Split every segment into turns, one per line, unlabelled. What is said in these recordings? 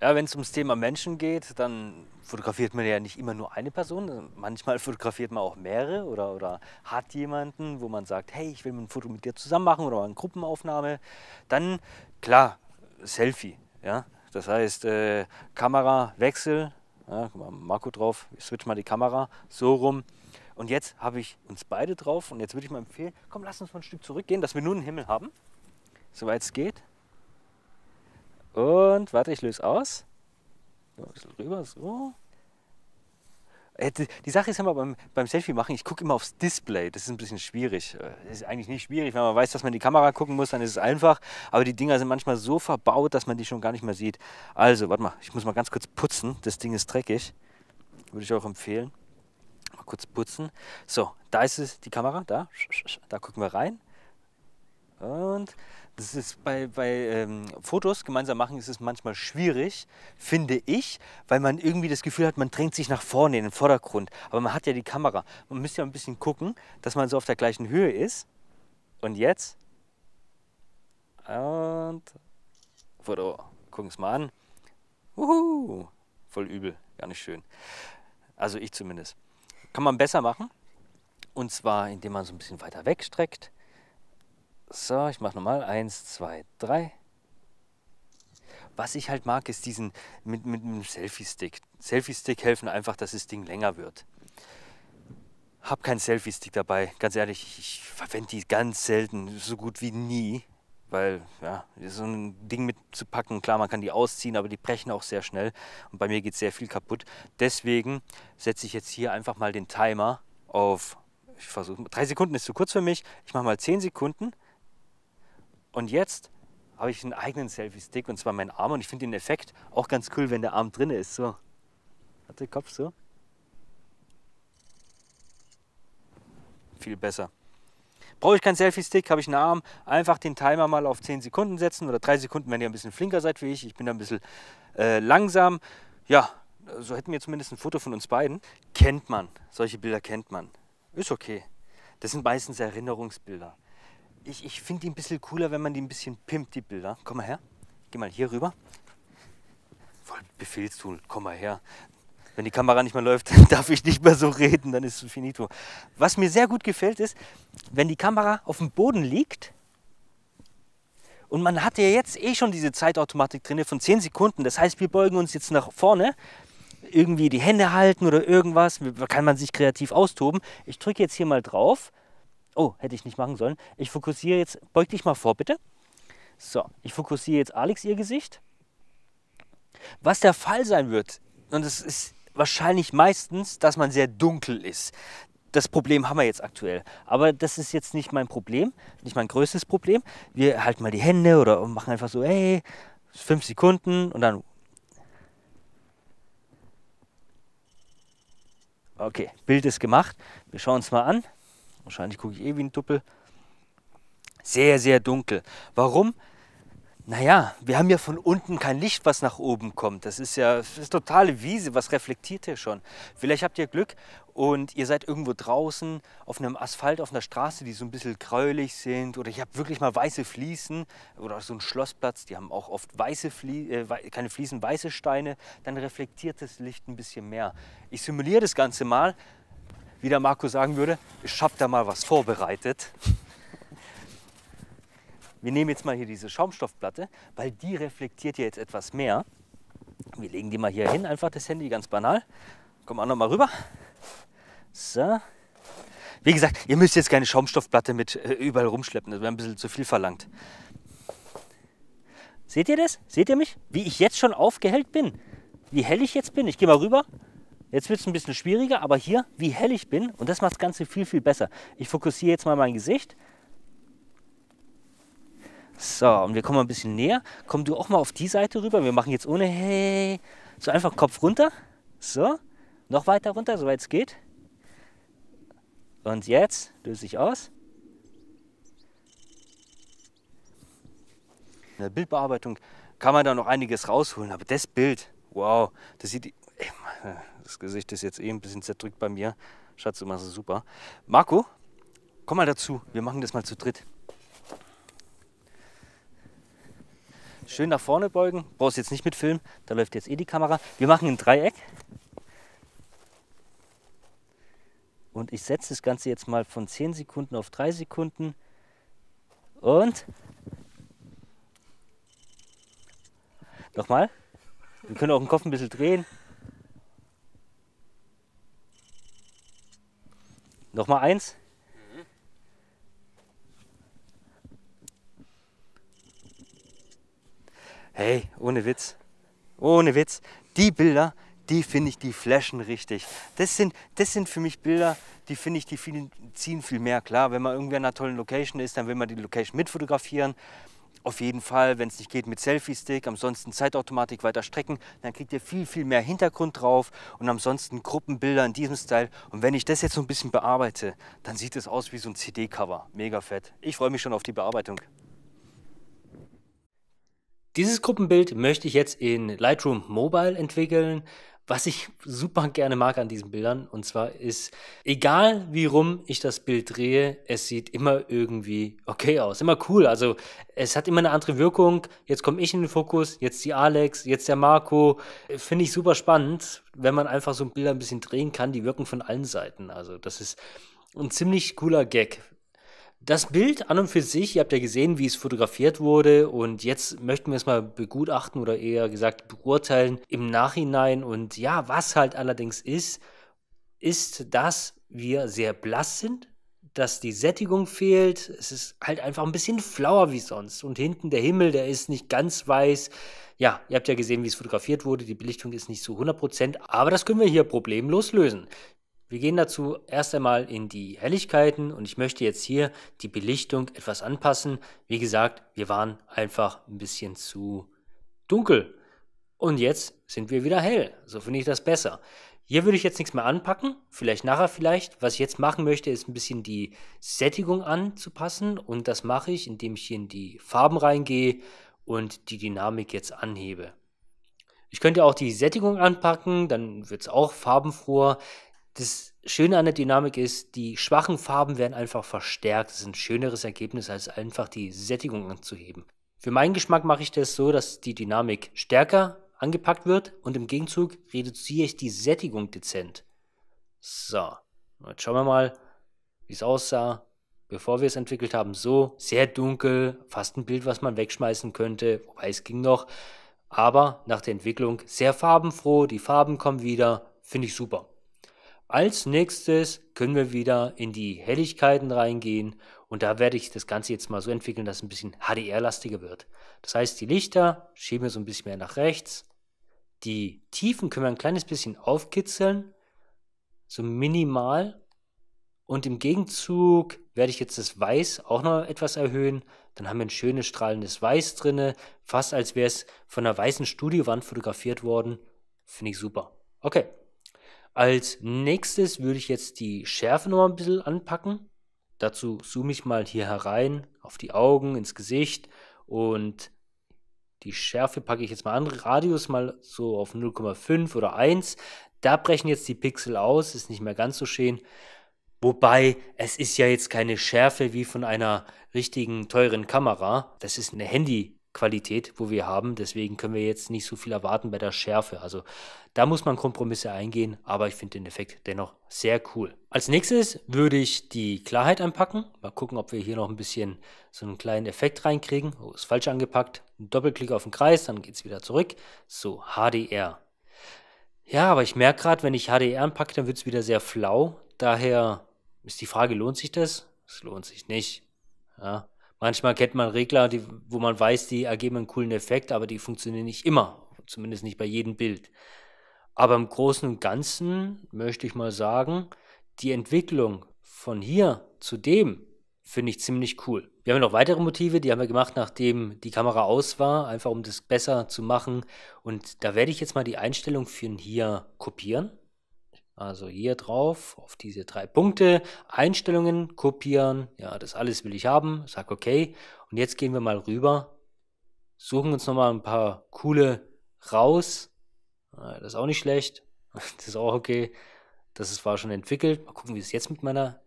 Ja, wenn es ums Thema Menschen geht, dann fotografiert man ja nicht immer nur eine Person. Manchmal fotografiert man auch mehrere oder, oder hat jemanden, wo man sagt, hey, ich will ein Foto mit dir zusammen machen oder eine Gruppenaufnahme. Dann, klar, Selfie. Ja? Das heißt, äh, Kamera, Ja, guck mal, Marco drauf, ich switch mal die Kamera so rum. Und jetzt habe ich uns beide drauf und jetzt würde ich mal empfehlen, komm, lass uns mal ein Stück zurückgehen, dass wir nur einen Himmel haben, soweit es geht. Und warte, ich löse aus. So, ein bisschen rüber, so. Äh, die Sache ist immer beim, beim, Selfie machen, ich gucke immer aufs Display. Das ist ein bisschen schwierig. Das äh, ist eigentlich nicht schwierig, wenn man weiß, dass man die Kamera gucken muss, dann ist es einfach. Aber die Dinger sind manchmal so verbaut, dass man die schon gar nicht mehr sieht. Also, warte mal, ich muss mal ganz kurz putzen. Das Ding ist dreckig. Würde ich auch empfehlen. Mal kurz putzen. So, da ist es, die Kamera, da. Da gucken wir rein. Und das ist bei, bei ähm, Fotos gemeinsam machen, ist es manchmal schwierig, finde ich, weil man irgendwie das Gefühl hat, man drängt sich nach vorne in den Vordergrund. Aber man hat ja die Kamera. Man müsste ja ein bisschen gucken, dass man so auf der gleichen Höhe ist. Und jetzt? Und. Foto. Gucken es mal an. Uhu. Voll übel. Gar nicht schön. Also ich zumindest. Kann man besser machen. Und zwar, indem man so ein bisschen weiter wegstreckt so, ich mache nochmal. Eins, zwei, drei. Was ich halt mag, ist diesen mit, mit einem Selfie-Stick. Selfie-Stick helfen einfach, dass das Ding länger wird. Hab keinen Selfie-Stick dabei. Ganz ehrlich, ich verwende die ganz selten, so gut wie nie. Weil, ja, so ein Ding mitzupacken, klar, man kann die ausziehen, aber die brechen auch sehr schnell. Und bei mir geht sehr viel kaputt. Deswegen setze ich jetzt hier einfach mal den Timer auf, ich versuche, drei Sekunden ist zu kurz für mich. Ich mache mal zehn Sekunden. Und jetzt habe ich einen eigenen Selfie-Stick und zwar meinen Arm und ich finde den Effekt auch ganz cool, wenn der Arm drin ist. So. Hat der Kopf so? Viel besser. Brauche ich keinen Selfie-Stick, habe ich einen Arm. Einfach den Timer mal auf 10 Sekunden setzen oder 3 Sekunden, wenn ihr ein bisschen flinker seid wie ich. Ich bin da ein bisschen äh, langsam. Ja, so hätten wir zumindest ein Foto von uns beiden. Kennt man. Solche Bilder kennt man. Ist okay. Das sind meistens Erinnerungsbilder ich, ich finde die ein bisschen cooler, wenn man die ein bisschen pimpt, die Bilder. Komm mal her. Geh mal hier rüber. Voll Befehlstool. Komm mal her. Wenn die Kamera nicht mehr läuft, darf ich nicht mehr so reden, dann ist es finito. Was mir sehr gut gefällt ist, wenn die Kamera auf dem Boden liegt, und man hat ja jetzt eh schon diese Zeitautomatik drin von 10 Sekunden. Das heißt, wir beugen uns jetzt nach vorne, irgendwie die Hände halten oder irgendwas. Da kann man sich kreativ austoben. Ich drücke jetzt hier mal drauf Oh, hätte ich nicht machen sollen. Ich fokussiere jetzt, beug dich mal vor, bitte. So, ich fokussiere jetzt Alex ihr Gesicht. Was der Fall sein wird, und es ist wahrscheinlich meistens, dass man sehr dunkel ist. Das Problem haben wir jetzt aktuell. Aber das ist jetzt nicht mein Problem, nicht mein größtes Problem. Wir halten mal die Hände oder machen einfach so, hey, fünf Sekunden und dann Okay, Bild ist gemacht. Wir schauen uns mal an. Wahrscheinlich gucke ich eh wie ein Doppel. Sehr, sehr dunkel. Warum? Naja, wir haben ja von unten kein Licht, was nach oben kommt. Das ist ja das ist totale Wiese, was reflektiert hier schon? Vielleicht habt ihr Glück und ihr seid irgendwo draußen auf einem Asphalt, auf einer Straße, die so ein bisschen gräulich sind. Oder ich habe wirklich mal weiße Fliesen oder so einen Schlossplatz, die haben auch oft weiße Flie äh, keine Fliesen, weiße Steine. Dann reflektiert das Licht ein bisschen mehr. Ich simuliere das Ganze mal, wie der Marco sagen würde, ich habe da mal was vorbereitet. Wir nehmen jetzt mal hier diese Schaumstoffplatte, weil die reflektiert ja jetzt etwas mehr. Wir legen die mal hier hin, einfach das Handy, ganz banal. Kommen auch noch mal rüber. So. Wie gesagt, ihr müsst jetzt keine Schaumstoffplatte mit äh, überall rumschleppen, das wäre ein bisschen zu viel verlangt. Seht ihr das? Seht ihr mich? Wie ich jetzt schon aufgehellt bin. Wie hell ich jetzt bin. Ich gehe mal rüber. Jetzt wird es ein bisschen schwieriger, aber hier, wie hell ich bin, und das macht das Ganze viel, viel besser. Ich fokussiere jetzt mal mein Gesicht. So, und wir kommen ein bisschen näher. Komm du auch mal auf die Seite rüber. Wir machen jetzt ohne Hey. So einfach Kopf runter. So, noch weiter runter, soweit es geht. Und jetzt löse ich aus. In der Bildbearbeitung kann man da noch einiges rausholen, aber das Bild, wow, das sieht... Ey, das Gesicht ist jetzt eh ein bisschen zerdrückt bei mir. Schatz, du machst es super. Marco, komm mal dazu. Wir machen das mal zu dritt. Schön nach vorne beugen. Brauchst jetzt nicht mit Film. Da läuft jetzt eh die Kamera. Wir machen ein Dreieck. Und ich setze das Ganze jetzt mal von 10 Sekunden auf 3 Sekunden. Und Nochmal. Wir können auch den Kopf ein bisschen drehen. Nochmal eins. Hey, ohne Witz. Ohne Witz. Die Bilder, die finde ich, die flashen richtig. Das sind, das sind für mich Bilder, die finde ich, die viel, ziehen viel mehr. Klar, wenn man irgendwie an einer tollen Location ist, dann will man die Location mitfotografieren. Auf jeden Fall, wenn es nicht geht, mit Selfie-Stick, ansonsten Zeitautomatik weiter strecken, dann kriegt ihr viel, viel mehr Hintergrund drauf und ansonsten Gruppenbilder in diesem Style. Und wenn ich das jetzt so ein bisschen bearbeite, dann sieht es aus wie so ein CD-Cover. Mega fett. Ich freue mich schon auf die Bearbeitung. Dieses Gruppenbild möchte ich jetzt in Lightroom Mobile entwickeln was ich super gerne mag an diesen Bildern. Und zwar ist, egal wie rum ich das Bild drehe, es sieht immer irgendwie okay aus, immer cool. Also es hat immer eine andere Wirkung. Jetzt komme ich in den Fokus, jetzt die Alex, jetzt der Marco. Finde ich super spannend, wenn man einfach so ein Bild ein bisschen drehen kann. Die wirken von allen Seiten. Also das ist ein ziemlich cooler Gag, das Bild an und für sich, ihr habt ja gesehen, wie es fotografiert wurde und jetzt möchten wir es mal begutachten oder eher gesagt beurteilen im Nachhinein. Und ja, was halt allerdings ist, ist, dass wir sehr blass sind, dass die Sättigung fehlt. Es ist halt einfach ein bisschen flauer wie sonst. Und hinten der Himmel, der ist nicht ganz weiß. Ja, ihr habt ja gesehen, wie es fotografiert wurde. Die Belichtung ist nicht zu 100%, aber das können wir hier problemlos lösen. Wir gehen dazu erst einmal in die Helligkeiten und ich möchte jetzt hier die Belichtung etwas anpassen. Wie gesagt, wir waren einfach ein bisschen zu dunkel. Und jetzt sind wir wieder hell. So finde ich das besser. Hier würde ich jetzt nichts mehr anpacken, vielleicht nachher vielleicht. Was ich jetzt machen möchte, ist ein bisschen die Sättigung anzupassen und das mache ich, indem ich hier in die Farben reingehe und die Dynamik jetzt anhebe. Ich könnte auch die Sättigung anpacken, dann wird es auch farbenfroher das Schöne an der Dynamik ist, die schwachen Farben werden einfach verstärkt. Das ist ein schöneres Ergebnis, als einfach die Sättigung anzuheben. Für meinen Geschmack mache ich das so, dass die Dynamik stärker angepackt wird und im Gegenzug reduziere ich die Sättigung dezent. So, jetzt schauen wir mal, wie es aussah, bevor wir es entwickelt haben. So, sehr dunkel, fast ein Bild, was man wegschmeißen könnte, wobei es ging noch. Aber nach der Entwicklung sehr farbenfroh, die Farben kommen wieder, finde ich super. Als nächstes können wir wieder in die Helligkeiten reingehen und da werde ich das Ganze jetzt mal so entwickeln, dass es ein bisschen HDR-lastiger wird. Das heißt, die Lichter schieben wir so ein bisschen mehr nach rechts. Die Tiefen können wir ein kleines bisschen aufkitzeln, so minimal. Und im Gegenzug werde ich jetzt das Weiß auch noch etwas erhöhen. Dann haben wir ein schönes strahlendes Weiß drinne, fast als wäre es von einer weißen Studiowand fotografiert worden. Finde ich super. Okay, als nächstes würde ich jetzt die Schärfe noch ein bisschen anpacken. Dazu zoome ich mal hier herein, auf die Augen, ins Gesicht und die Schärfe packe ich jetzt mal an, Radius mal so auf 0,5 oder 1. Da brechen jetzt die Pixel aus, ist nicht mehr ganz so schön. Wobei, es ist ja jetzt keine Schärfe wie von einer richtigen teuren Kamera. Das ist eine Handy kamera Qualität, wo wir haben. Deswegen können wir jetzt nicht so viel erwarten bei der Schärfe. Also da muss man Kompromisse eingehen, aber ich finde den Effekt dennoch sehr cool. Als nächstes würde ich die Klarheit anpacken. Mal gucken, ob wir hier noch ein bisschen so einen kleinen Effekt reinkriegen. Oh, ist falsch angepackt. Ein Doppelklick auf den Kreis, dann geht es wieder zurück. So, HDR. Ja, aber ich merke gerade, wenn ich HDR anpacke, dann wird es wieder sehr flau. Daher ist die Frage, lohnt sich das? Es lohnt sich nicht. Ja. Manchmal kennt man Regler, die, wo man weiß, die ergeben einen coolen Effekt, aber die funktionieren nicht immer, zumindest nicht bei jedem Bild. Aber im Großen und Ganzen möchte ich mal sagen, die Entwicklung von hier zu dem finde ich ziemlich cool. Wir haben noch weitere Motive, die haben wir gemacht, nachdem die Kamera aus war, einfach um das besser zu machen. Und da werde ich jetzt mal die Einstellung für ihn hier kopieren also hier drauf, auf diese drei Punkte, Einstellungen, kopieren, ja, das alles will ich haben, sag okay. Und jetzt gehen wir mal rüber, suchen uns nochmal ein paar coole raus. Das ist auch nicht schlecht, das ist auch okay. Das war schon entwickelt. Mal gucken, wie es jetzt mit meiner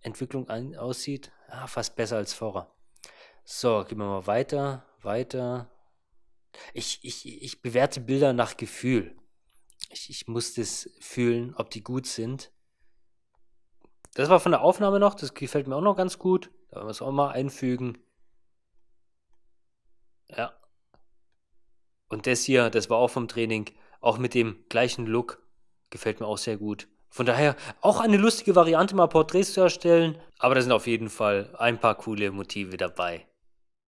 Entwicklung ein, aussieht. Ah, fast besser als vorher. So, gehen wir mal weiter, weiter. Ich, ich, ich bewerte Bilder nach Gefühl ich, ich muss das fühlen, ob die gut sind. Das war von der Aufnahme noch, das gefällt mir auch noch ganz gut. Da werden wir es auch mal einfügen. Ja. Und das hier, das war auch vom Training, auch mit dem gleichen Look, gefällt mir auch sehr gut. Von daher auch eine lustige Variante, mal Porträts zu erstellen. Aber da sind auf jeden Fall ein paar coole Motive dabei.